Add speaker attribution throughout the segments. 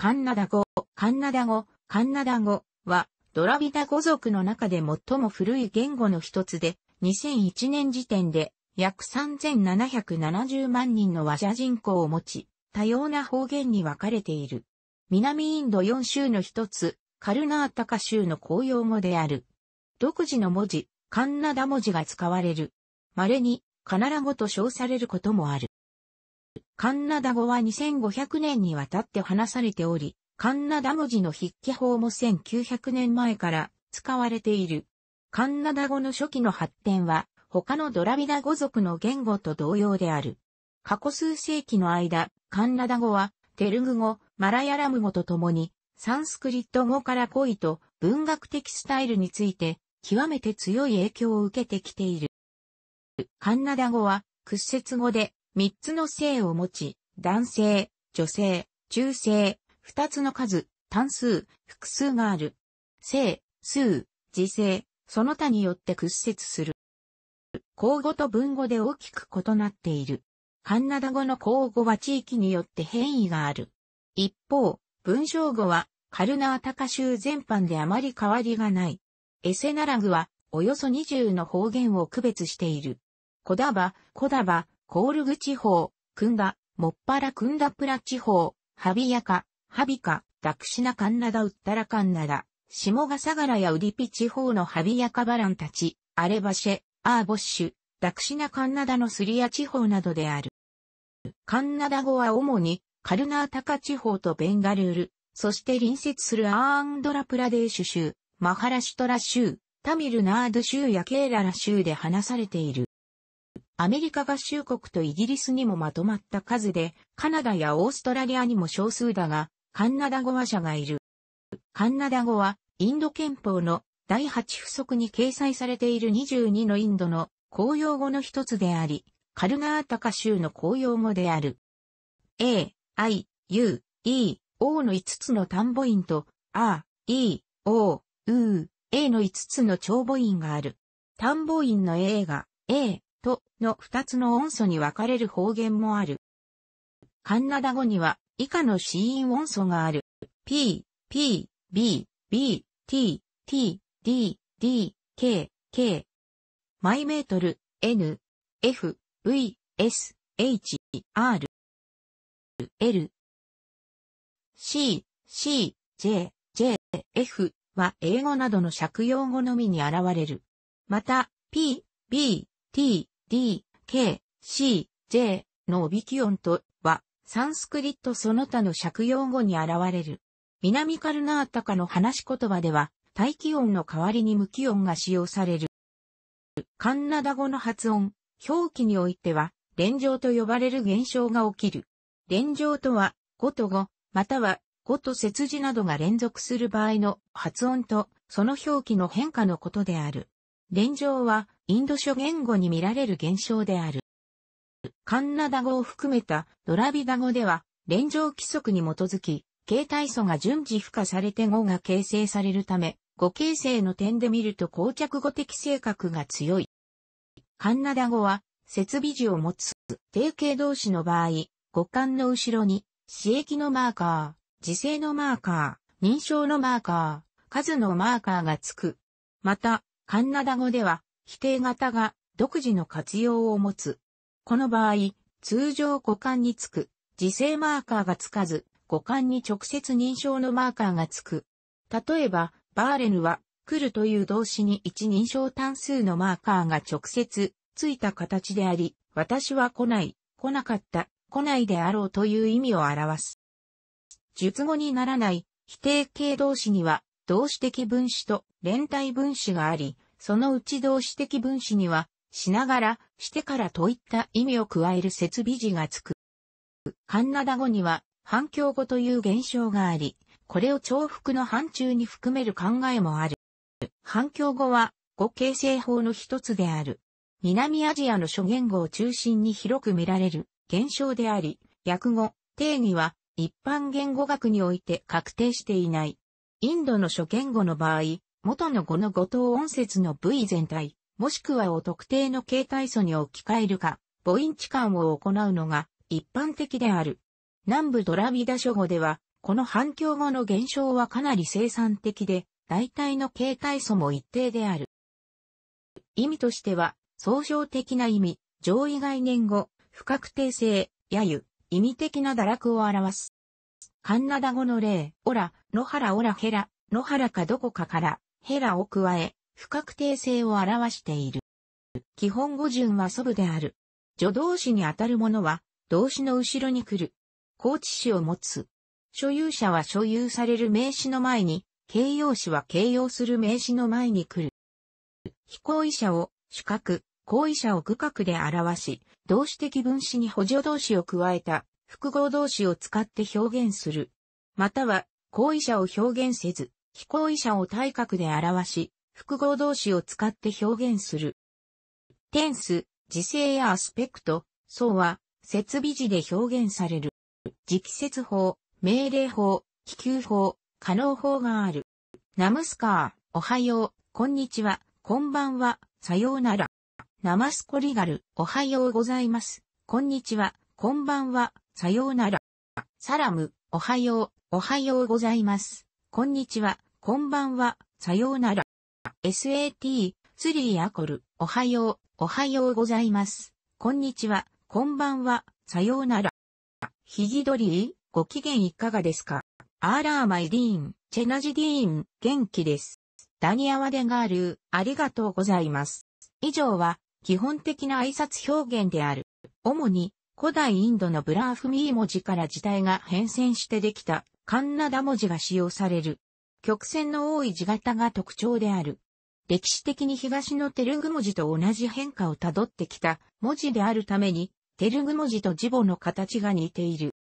Speaker 1: カンナダ語、カンナダ語、カンナダ語は、ドラビダ語族の中で最も古い言語の一つで、2001年時点で約3770万人の和者人口を持ち、多様な方言に分かれている。南インド4州の一つ、カルナータカ州の公用語である。独自の文字、カンナダ文字が使われる。稀に、カナラ語と称されることもある。カンナダ語は2500年にわたって話されており、カンナダ文字の筆記法も1900年前から使われている。カンナダ語の初期の発展は他のドラビダ語族の言語と同様である。過去数世紀の間、カンナダ語はテルグ語、マラヤラム語と共にサンスクリット語から恋と文学的スタイルについて極めて強い影響を受けてきている。カンナダ語は屈折語で三つの性を持ち、男性、女性、中性、二つの数、単数、複数がある。性、数、時性、その他によって屈折する。口語と文語で大きく異なっている。カンナダ語の口語は地域によって変異がある。一方、文章語はカルナータカ州全般であまり変わりがない。エセナラグはおよそ20の方言を区別している。コダバ、コダバ、コールグ地方、クンダ、モッパラクンダプラ地方、ハビヤカ、ハビカ、ダクシナカンナダウッタラカンナダ、下ガラやウディピ地方のハビヤカバランたち、アレバシェ、アーボッシュ、ダクシナカンナダのスリア地方などである。カンナダ語は主にカルナータカ地方とベンガルール、そして隣接するアーンドラプラデーシュ州、マハラシュトラ州、タミルナード州やケーララ州で話されている。アメリカ合衆国とイギリスにもまとまった数で、カナダやオーストラリアにも少数だが、カンナダ語話者がいる。カンナダ語は、インド憲法の第8不足に掲載されている22のインドの公用語の一つであり、カルナータカ州の公用語である。A, I, U, E, O の5つの単母音と、A, E, O, U, A の5つの長母音がある。単母音の A が A, との二つの音素に分かれる方言もある。カンナダ語には以下の子音音素がある。p, p, b, b, t, t, d, d, k, k。マイメートル、n, f, v, s, h, r, l, c, c, j, j, f は英語などの借用語のみに現れる。また、p, b, t, D、K、C、J の帯気音とは、サンスクリットその他の借用語に現れる。南カルナータカの話し言葉では、大気音の代わりに無気音が使用される。カンナダ語の発音、表記においては、連乗と呼ばれる現象が起きる。連乗とは、語と語、または、語と節字などが連続する場合の発音と、その表記の変化のことである。連乗は、インド諸言語に見られる現象である。カンナダ語を含めたドラビダ語では、連城規則に基づき、形態素が順次付加されて語が形成されるため、語形成の点で見ると膠着語的性格が強い。カンナダ語は、設備時を持つ、定型同士の場合、語感の後ろに、刺激のマーカー、時制のマーカー、認証のマーカー、数のマーカーがつく。また、カンナダ語では、否定型が独自の活用を持つ。この場合、通常互換につく、自制マーカーがつかず、互換に直接認証のマーカーがつく。例えば、バーレヌは、来るという動詞に一認証単数のマーカーが直接ついた形であり、私は来ない、来なかった、来ないであろうという意味を表す。述語にならない否定形動詞には動詞的分詞と連帯分詞があり、そのうち動詞的分詞には、しながら、してからといった意味を加える設備字がつく。カンナダ語には、反響語という現象があり、これを重複の範疇に含める考えもある。反響語は、語形成法の一つである。南アジアの諸言語を中心に広く見られる現象であり、訳語、定義は一般言語学において確定していない。インドの諸言語の場合、元の語の語頭音節の部位全体、もしくはを特定の形態素に置き換えるか、母音置換を行うのが一般的である。南部ドラビダ諸語では、この反響語の現象はかなり生産的で、大体の形態素も一定である。意味としては、総称的な意味、上位概念語、不確定性、やゆ、意味的な堕落を表す。カンナダ語の例、オラ、野原オラヘラ、野原かどこかから、ヘラを加え、不確定性を表している。基本語順は祖父である。助動詞にあたるものは、動詞の後ろに来る。高知詞を持つ。所有者は所有される名詞の前に、形容詞は形容する名詞の前に来る。非行為者を主格、行為者を具格で表し、動詞的分詞に補助動詞を加えた複合動詞を使って表現する。または、行為者を表現せず、非行為者を体格で表し、複合動詞を使って表現する。テンス、時制やアスペクト、層は、設備時で表現される。直接法、命令法、気球法、可能法がある。ナムスカー、おはよう、こんにちは、こんばんは、さようなら。ナマスコリガル、おはようございます、こんにちは、こんばんは、さようなら。サラム、おはよう、おはようございます。こんにちは、こんばんは、さようなら。SAT、スリーアコル、おはよう、おはようございます。こんにちは、こんばんは、さようなら。ヒギドリー、ご機嫌いかがですかアーラーマイディーン、チェナジディーン、元気です。ダニアワデガール、ありがとうございます。以上は、基本的な挨拶表現である。主に、古代インドのブラーフミー文字から字体が変遷してできたカンナダ文字が使用される。曲線の多い字型が特徴である。歴史的に東のテルグ文字と同じ変化をたどってきた文字であるために、テルグ文字と字母の形が似ている。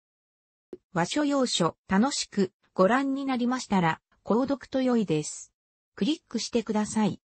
Speaker 1: 和書要所、楽しくご覧になりましたら、購読と良いです。クリックしてください。